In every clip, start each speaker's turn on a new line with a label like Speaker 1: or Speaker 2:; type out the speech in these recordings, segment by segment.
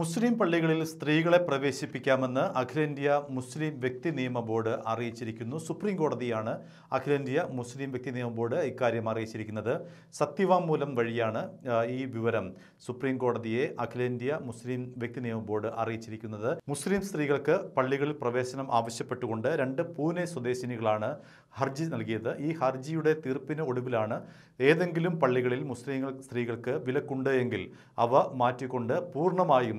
Speaker 1: മുസ്ലിം പള്ളികളിൽ സ്ത്രീകളെ പ്രവേശിപ്പിക്കാമെന്ന് അഖിലേന്ത്യാ മുസ്ലിം വ്യക്തി നിയമ ബോർഡ് അറിയിച്ചിരിക്കുന്നു സുപ്രീം കോടതിയാണ് അഖിലേന്ത്യാ മുസ്ലിം വ്യക്തി നിയമ ബോർഡ് ഇക്കാര്യം അറിയിച്ചിരിക്കുന്നത് സത്യവാങ്മൂലം വഴിയാണ് ഈ വിവരം സുപ്രീം കോടതിയെ അഖിലേന്ത്യാ മുസ്ലിം വ്യക്തി നിയമ ബോർഡ് അറിയിച്ചിരിക്കുന്നത് മുസ്ലിം സ്ത്രീകൾക്ക് പള്ളികളിൽ പ്രവേശനം ആവശ്യപ്പെട്ടുകൊണ്ട് രണ്ട് പൂനെ സ്വദേശിനികളാണ് ഹർജി നൽകിയത് ഈ ഹർജിയുടെ തീർപ്പിന് ഒടുവിലാണ് ഏതെങ്കിലും പള്ളികളിൽ മുസ്ലിം സ്ത്രീകൾക്ക് വിലക്കുണ്ട് എങ്കിൽ അവ മാറ്റിക്കൊണ്ട് പൂർണ്ണമായും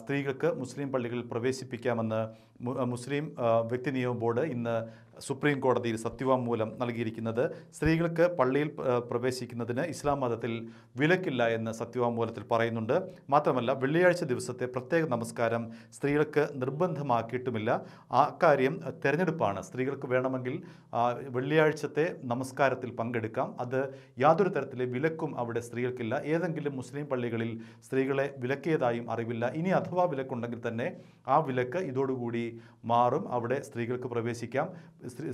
Speaker 1: സ്ത്രീകൾക്ക് മുസ്ലിം പള്ളികളിൽ പ്രവേശിപ്പിക്കാമെന്ന് മുസ്ലിം വ്യക്തി നിയമ ബോർഡ് ഇന്ന് സുപ്രീം കോടതിയിൽ സത്യവാങ്മൂലം നൽകിയിരിക്കുന്നത് സ്ത്രീകൾക്ക് പള്ളിയിൽ പ്രവേശിക്കുന്നതിന് ഇസ്ലാം മതത്തിൽ വിലക്കില്ല എന്ന് സത്യവാങ്മൂലത്തിൽ പറയുന്നുണ്ട് മാത്രമല്ല വെള്ളിയാഴ്ച ദിവസത്തെ പ്രത്യേക നമസ്കാരം സ്ത്രീകൾക്ക് നിർബന്ധമാക്കിയിട്ടുമില്ല ആ കാര്യം തെരഞ്ഞെടുപ്പാണ് സ്ത്രീകൾക്ക് വേണമെങ്കിൽ വെള്ളിയാഴ്ചത്തെ നമസ്കാരത്തിൽ പങ്കെടുക്കാം അത് യാതൊരു തരത്തിലെ വിലക്കും അവിടെ സ്ത്രീകൾക്കില്ല ഏതെങ്കിലും മുസ്ലിം പള്ളികളിൽ സ്ത്രീകളെ വിലക്കിയതായും അറിവില്ല ഇനി അഥവാ വിലക്കുണ്ടെങ്കിൽ തന്നെ ആ വിലക്ക് ഇതോടുകൂടി മാറും അവിടെ സ്ത്രീകൾക്ക് പ്രവേശിക്കാം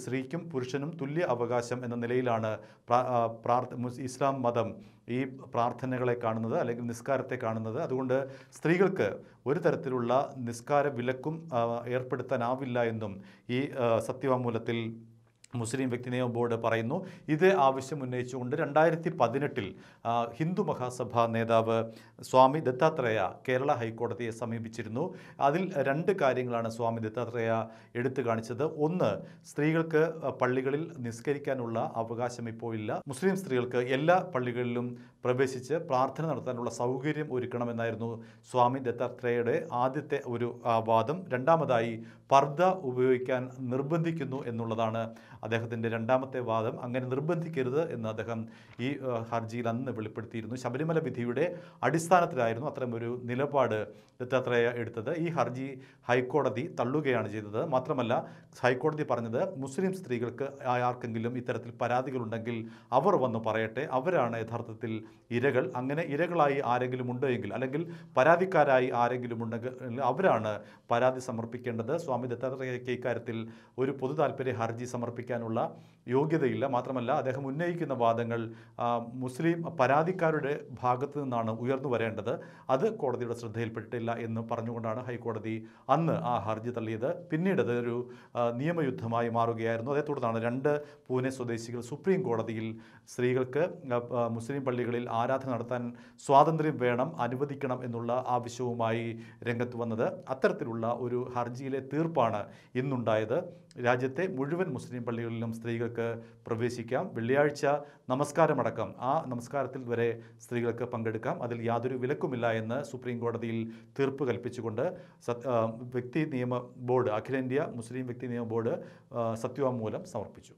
Speaker 1: സ്ത്രീക്കും പുരുഷനും തുല്യ അവകാശം എന്ന നിലയിലാണ് ഇസ്ലാം മതം ഈ പ്രാർത്ഥനകളെ കാണുന്നത് അല്ലെങ്കിൽ നിസ്കാരത്തെ കാണുന്നത് അതുകൊണ്ട് സ്ത്രീകൾക്ക് ഒരു തരത്തിലുള്ള നിസ്കാര വിലക്കും ഏർപ്പെടുത്താനാവില്ല എന്നും ഈ സത്യവാമൂലത്തിൽ മുസ്ലിം വ്യക്തി നിയമ ബോർഡ് പറയുന്നു ഇത് ആവശ്യം ഉന്നയിച്ചുകൊണ്ട് രണ്ടായിരത്തി പതിനെട്ടിൽ ഹിന്ദു മഹാസഭ നേതാവ് സ്വാമി ദത്താത്രേയ കേരള ഹൈക്കോടതിയെ സമീപിച്ചിരുന്നു അതിൽ രണ്ട് കാര്യങ്ങളാണ് സ്വാമി ദത്താത്രേയ എടുത്തു കാണിച്ചത് ഒന്ന് സ്ത്രീകൾക്ക് പള്ളികളിൽ നിസ്കരിക്കാനുള്ള അവകാശം ഇപ്പോൾ ഇല്ല മുസ്ലിം സ്ത്രീകൾക്ക് എല്ലാ പള്ളികളിലും പ്രവേശിച്ച് പ്രാർത്ഥന നടത്താനുള്ള സൗകര്യം ഒരുക്കണമെന്നായിരുന്നു സ്വാമി ദത്താത്രേയയുടെ ആദ്യത്തെ ഒരു വാദം രണ്ടാമതായി പർദ്ദ ഉപയോഗിക്കാൻ നിർബന്ധിക്കുന്നു എന്നുള്ളതാണ് അദ്ദേഹത്തിൻ്റെ രണ്ടാമത്തെ വാദം അങ്ങനെ നിർബന്ധിക്കരുത് എന്ന് അദ്ദേഹം ഈ ഹർജിയിൽ അന്ന് വെളിപ്പെടുത്തിയിരുന്നു ശബരിമല വിധിയുടെ അടിസ്ഥാനത്തിലായിരുന്നു അത്തരമൊരു നിലപാട് ദത്താത്രേയ എടുത്തത് ഈ ഹർജി ഹൈക്കോടതി തള്ളുകയാണ് ചെയ്തത് മാത്രമല്ല ഹൈക്കോടതി പറഞ്ഞത് മുസ്ലിം സ്ത്രീകൾക്ക് ആർക്കെങ്കിലും ഇത്തരത്തിൽ പരാതികളുണ്ടെങ്കിൽ അവർ വന്ന് പറയട്ടെ അവരാണ് യഥാർത്ഥത്തിൽ ഇരകൾ അങ്ങനെ ഇരകളായി ആരെങ്കിലും ഉണ്ടോ എങ്കിൽ അല്ലെങ്കിൽ പരാതിക്കാരായി ആരെങ്കിലും ഉണ്ടെങ്കിൽ അവരാണ് പരാതി സമർപ്പിക്കേണ്ടത് സ്വാമി ദത്താത്രേയയ്ക്ക് ഇക്കാര്യത്തിൽ ഒരു പൊതു താല്പര്യ ഹർജി സമർപ്പിക്കാൻ ഉന്നയിക്കാനുള്ള യോഗ്യതയില്ല മാത്രമല്ല അദ്ദേഹം ഉന്നയിക്കുന്ന വാദങ്ങൾ മുസ്ലിം പരാതിക്കാരുടെ ഭാഗത്തു നിന്നാണ് ഉയർന്നു വരേണ്ടത് അത് കോടതിയുടെ ശ്രദ്ധയിൽപ്പെട്ടില്ല എന്ന് പറഞ്ഞുകൊണ്ടാണ് ഹൈക്കോടതി അന്ന് ആ ഹർജി തള്ളിയത് പിന്നീട് അതൊരു നിയമയുദ്ധമായി മാറുകയായിരുന്നു അതേ തുടർന്നാണ് രണ്ട് പൂനെ സ്വദേശികൾ സുപ്രീം കോടതിയിൽ സ്ത്രീകൾക്ക് മുസ്ലിം പള്ളികളിൽ ആരാധന നടത്താൻ സ്വാതന്ത്ര്യം വേണം അനുവദിക്കണം എന്നുള്ള ആവശ്യവുമായി രംഗത്ത് വന്നത് അത്തരത്തിലുള്ള ഒരു ഹർജിയിലെ തീർപ്പാണ് ഇന്നുണ്ടായത് രാജ്യത്തെ മുഴുവൻ മുസ്ലിം പള്ളികളിലും സ്ത്രീകൾക്ക് പ്രവേശിക്കാം വെള്ളിയാഴ്ച നമസ്കാരമടക്കം ആ നമസ്കാരത്തിൽ വരെ സ്ത്രീകൾക്ക് പങ്കെടുക്കാം അതിൽ യാതൊരു വിലക്കുമില്ല എന്ന് സുപ്രീം കോടതിയിൽ തീർപ്പ് കൽപ്പിച്ചുകൊണ്ട് വ്യക്തി നിയമ ബോർഡ് അഖിലേന്ത്യാ മുസ്ലിം വ്യക്തി നിയമ ബോർഡ് സത്യവാങ്മൂലം സമർപ്പിച്ചു